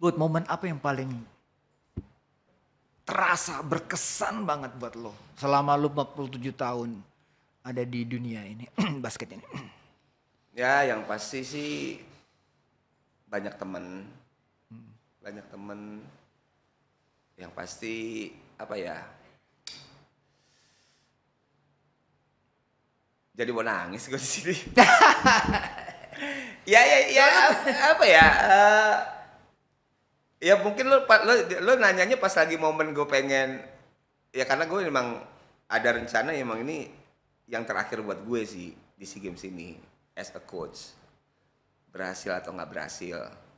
Buat momen apa yang paling terasa berkesan banget buat lo selama lo 47 tahun ada di dunia ini basket ini? ya yang pasti sih banyak temen, hmm. banyak temen yang pasti apa ya jadi mau nangis gue di sini. ya ya ya apa ya? Eh, ya mungkin lo, lo lo nanyanya pas lagi momen gue pengen ya karena gue emang ada rencana emang ini yang terakhir buat gue sih di sea games ini as a coach berhasil atau nggak berhasil